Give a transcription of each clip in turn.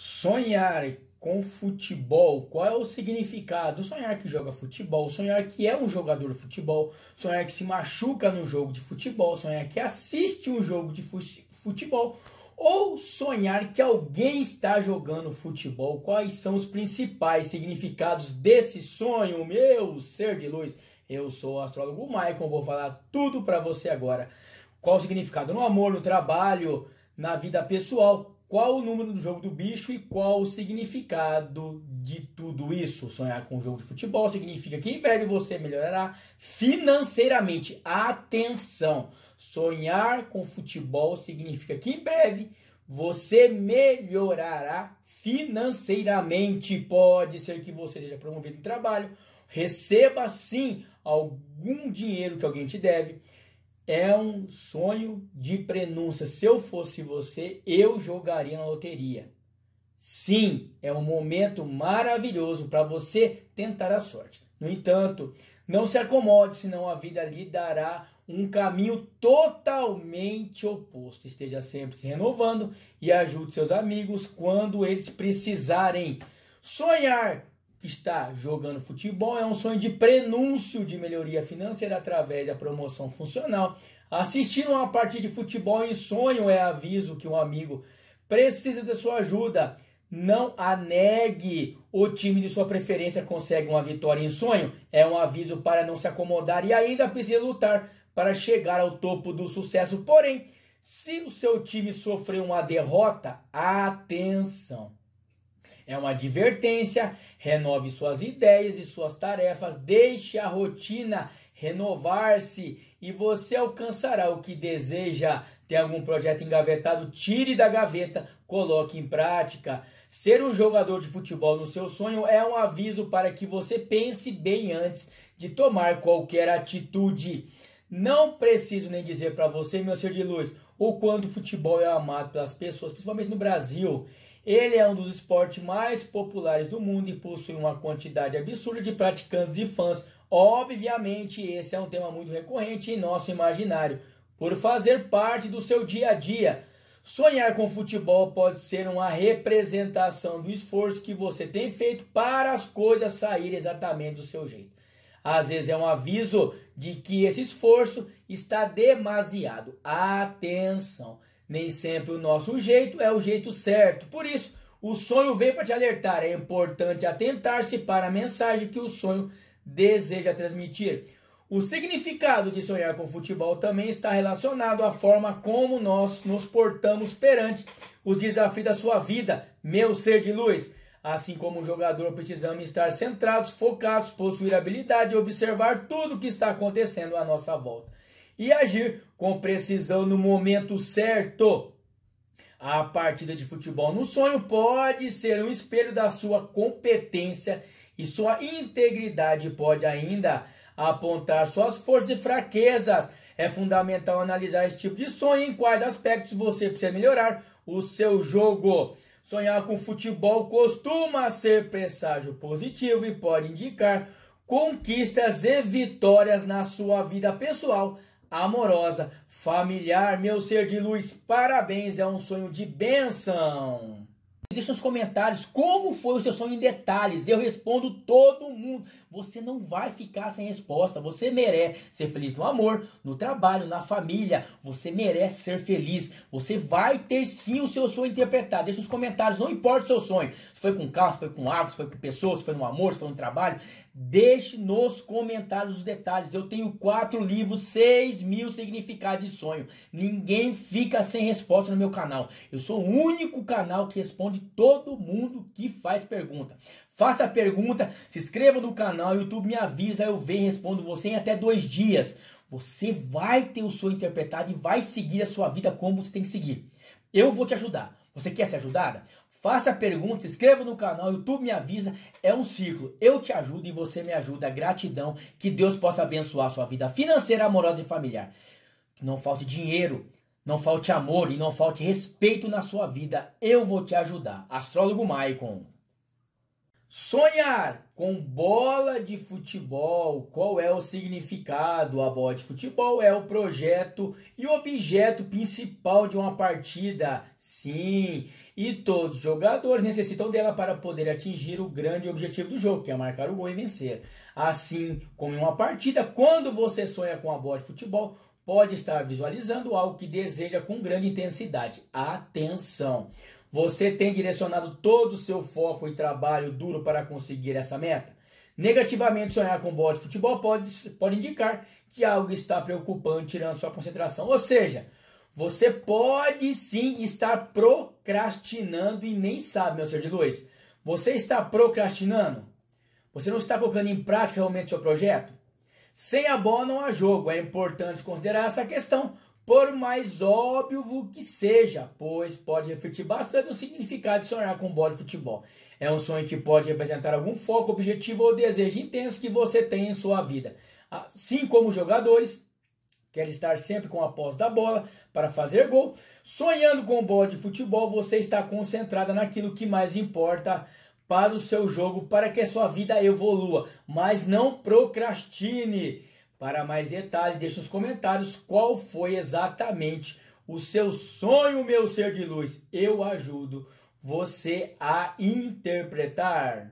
Sonhar com futebol, qual é o significado? Sonhar que joga futebol, sonhar que é um jogador de futebol, sonhar que se machuca no jogo de futebol, sonhar que assiste um jogo de futebol ou sonhar que alguém está jogando futebol. Quais são os principais significados desse sonho, meu ser de luz? Eu sou o astrólogo Maicon, vou falar tudo para você agora. Qual o significado no amor, no trabalho, na vida pessoal? Qual o número do jogo do bicho e qual o significado de tudo isso? Sonhar com um jogo de futebol significa que em breve você melhorará financeiramente. Atenção! Sonhar com futebol significa que em breve você melhorará financeiramente. Pode ser que você seja promovido em trabalho, receba sim algum dinheiro que alguém te deve é um sonho de prenúncia. Se eu fosse você, eu jogaria na loteria. Sim, é um momento maravilhoso para você tentar a sorte. No entanto, não se acomode, senão a vida lhe dará um caminho totalmente oposto. Esteja sempre se renovando e ajude seus amigos quando eles precisarem. Sonhar está jogando futebol é um sonho de prenúncio de melhoria financeira através da promoção funcional. Assistir uma partida de futebol em sonho é aviso que um amigo precisa de sua ajuda. Não anegue o time de sua preferência consegue uma vitória em sonho. É um aviso para não se acomodar e ainda precisa lutar para chegar ao topo do sucesso. Porém, se o seu time sofreu uma derrota, atenção é uma advertência, renove suas ideias e suas tarefas, deixe a rotina renovar-se e você alcançará o que deseja. Tem algum projeto engavetado? Tire da gaveta, coloque em prática. Ser um jogador de futebol no seu sonho é um aviso para que você pense bem antes de tomar qualquer atitude. Não preciso nem dizer para você, meu ser de luz, o quanto o futebol é amado pelas pessoas, principalmente no Brasil. Ele é um dos esportes mais populares do mundo e possui uma quantidade absurda de praticantes e fãs. Obviamente, esse é um tema muito recorrente em nosso imaginário, por fazer parte do seu dia a dia. Sonhar com futebol pode ser uma representação do esforço que você tem feito para as coisas saírem exatamente do seu jeito. Às vezes é um aviso de que esse esforço está demasiado. Atenção! Nem sempre o nosso jeito é o jeito certo. Por isso, o sonho vem para te alertar. É importante atentar-se para a mensagem que o sonho deseja transmitir. O significado de sonhar com futebol também está relacionado à forma como nós nos portamos perante os desafios da sua vida, meu ser de luz. Assim como o jogador, precisamos estar centrados, focados, possuir habilidade e observar tudo o que está acontecendo à nossa volta e agir com precisão no momento certo. A partida de futebol no sonho pode ser um espelho da sua competência e sua integridade pode ainda apontar suas forças e fraquezas. É fundamental analisar esse tipo de sonho em quais aspectos você precisa melhorar o seu jogo. Sonhar com futebol costuma ser presságio positivo e pode indicar conquistas e vitórias na sua vida pessoal amorosa, familiar, meu ser de luz, parabéns, é um sonho de bênção deixa nos comentários como foi o seu sonho em detalhes. Eu respondo todo mundo. Você não vai ficar sem resposta. Você merece ser feliz no amor, no trabalho, na família. Você merece ser feliz. Você vai ter sim o seu sonho interpretado. Deixa nos comentários, não importa o seu sonho. Se foi com carro, se foi com água, se foi com pessoas, se foi no amor, se foi no trabalho. Deixe nos comentários os detalhes. Eu tenho quatro livros, seis mil significados de sonho. Ninguém fica sem resposta no meu canal. Eu sou o único canal que responde todo mundo que faz pergunta. Faça a pergunta, se inscreva no canal, YouTube me avisa, eu venho e respondo você em até dois dias. Você vai ter o seu interpretado e vai seguir a sua vida como você tem que seguir. Eu vou te ajudar. Você quer ser ajudada? Faça a pergunta, se inscreva no canal, YouTube me avisa. É um ciclo. Eu te ajudo e você me ajuda. Gratidão. Que Deus possa abençoar a sua vida financeira, amorosa e familiar. Que não falte dinheiro não falte amor e não falte respeito na sua vida. Eu vou te ajudar. Astrólogo Maicon. Sonhar com bola de futebol. Qual é o significado? A bola de futebol é o projeto e o objeto principal de uma partida. Sim, e todos os jogadores necessitam dela para poder atingir o grande objetivo do jogo, que é marcar o gol e vencer. Assim como em uma partida, quando você sonha com a bola de futebol, pode estar visualizando algo que deseja com grande intensidade. Atenção! Você tem direcionado todo o seu foco e trabalho duro para conseguir essa meta? Negativamente, sonhar com bola de futebol pode, pode indicar que algo está preocupando, tirando sua concentração. Ou seja, você pode sim estar procrastinando e nem sabe, meu senhor de luz. Você está procrastinando? Você não está colocando em prática realmente seu projeto? Sem a bola não há jogo. É importante considerar essa questão, por mais óbvio que seja, pois pode refletir bastante no significado de sonhar com bola de futebol. É um sonho que pode representar algum foco, objetivo ou desejo intenso que você tem em sua vida. Assim como jogadores, quer estar sempre com a posse da bola para fazer gol. Sonhando com bola de futebol, você está concentrada naquilo que mais importa para o seu jogo, para que a sua vida evolua, mas não procrastine. Para mais detalhes, deixe nos comentários qual foi exatamente o seu sonho, meu ser de luz. Eu ajudo você a interpretar.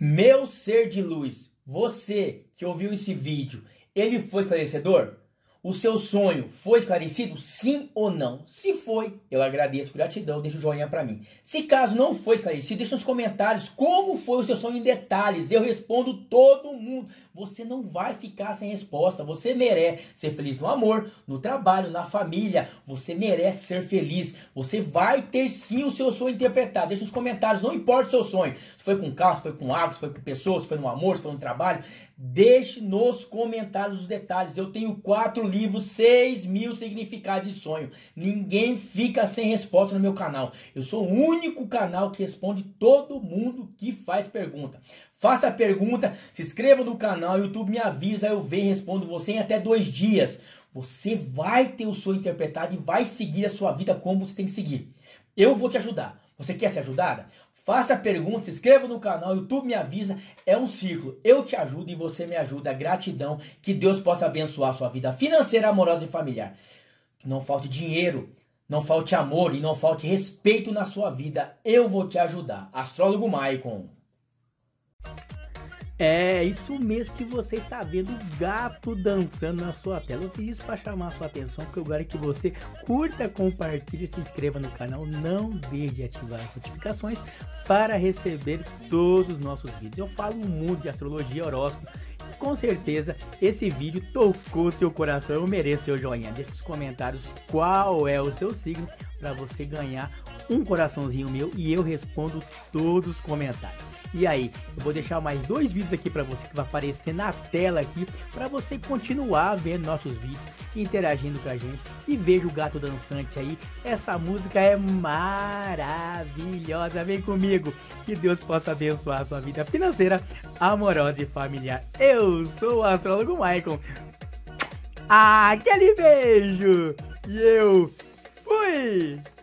Meu ser de luz, você que ouviu esse vídeo, ele foi esclarecedor? O seu sonho foi esclarecido? Sim ou não? Se foi, eu agradeço, gratidão, deixa o joinha para mim. Se caso não foi esclarecido, deixa nos comentários como foi o seu sonho em detalhes. Eu respondo todo mundo. Você não vai ficar sem resposta. Você merece ser feliz no amor, no trabalho, na família. Você merece ser feliz. Você vai ter sim o seu sonho interpretado. Deixa nos comentários, não importa o seu sonho. Se foi com carro, se foi com água, se foi com pessoas, se foi no amor, se foi no trabalho. Deixe nos comentários os detalhes. Eu tenho quatro livro 6 mil significados de sonho. Ninguém fica sem resposta no meu canal. Eu sou o único canal que responde todo mundo que faz pergunta. Faça a pergunta, se inscreva no canal, YouTube me avisa, eu venho e respondo você em até dois dias. Você vai ter o seu interpretado e vai seguir a sua vida como você tem que seguir. Eu vou te ajudar. Você quer ser ajudada? Faça pergunta, se inscreva no canal, YouTube me avisa. É um ciclo. Eu te ajudo e você me ajuda. Gratidão. Que Deus possa abençoar a sua vida financeira, amorosa e familiar. Não falte dinheiro, não falte amor e não falte respeito na sua vida. Eu vou te ajudar. Astrólogo Maicon. É isso mesmo que você está vendo o gato dançando na sua tela. Eu fiz isso para chamar a sua atenção, porque eu quero que você curta, compartilhe, se inscreva no canal. Não deixe de ativar as notificações para receber todos os nossos vídeos. Eu falo muito de astrologia, horóscopo com certeza esse vídeo tocou seu coração, merece seu joinha. Deixe nos comentários qual é o seu signo para você ganhar um coraçãozinho meu e eu respondo todos os comentários. E aí, eu vou deixar mais dois vídeos aqui para você que vai aparecer na tela aqui para você continuar vendo nossos vídeos, interagindo com a gente e veja o gato dançante aí. Essa música é maravilhosa maravilhosa. Vem comigo, que Deus possa abençoar a sua vida financeira, amorosa e familiar. Eu sou o astrólogo Maicon. Aquele beijo! E eu fui!